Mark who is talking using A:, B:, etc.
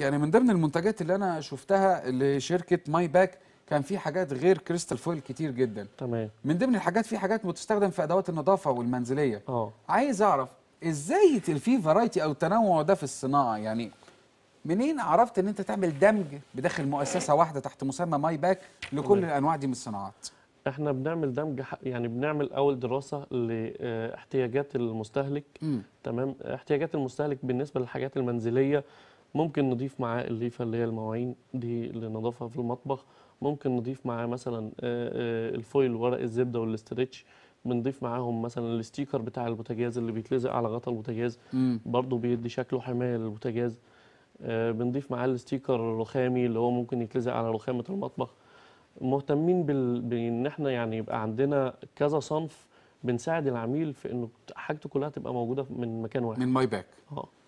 A: يعني من ضمن المنتجات اللي انا شفتها لشركه ماي باك كان في حاجات غير كريستال فويل كتير جدا تمام من ضمن الحاجات في حاجات بتستخدم في ادوات النظافه والمنزليه اه عايز اعرف ازاي في فرايتي او تنوع ده في الصناعه يعني منين عرفت ان انت تعمل دمج بداخل مؤسسه واحده تحت مسمى ماي باك لكل تمام. الانواع دي من الصناعات
B: احنا بنعمل دمج يعني بنعمل اول دراسه لاحتياجات آه، المستهلك م. تمام احتياجات المستهلك بالنسبه للحاجات المنزليه ممكن نضيف معاه الليفه اللي هي المواعين دي للنظافه في المطبخ ممكن نضيف معاه مثلا آه، آه، الفويل ورق الزبده والاسترتش بنضيف معاهم مثلا الاستيكر بتاع البوتاجاز اللي بيتلزق على غطا البوتاجاز برضه بيدي شكله حمايه للبوتاجاز آه، بنضيف معاه الاستيكر الرخامي اللي هو ممكن يتلزق على رخامه المطبخ مهتمين بال... بان احنا يعني يبقى عندنا كذا صنف بنساعد العميل في انه حاجته كلها تبقى موجوده من مكان واحد من ماي باك اه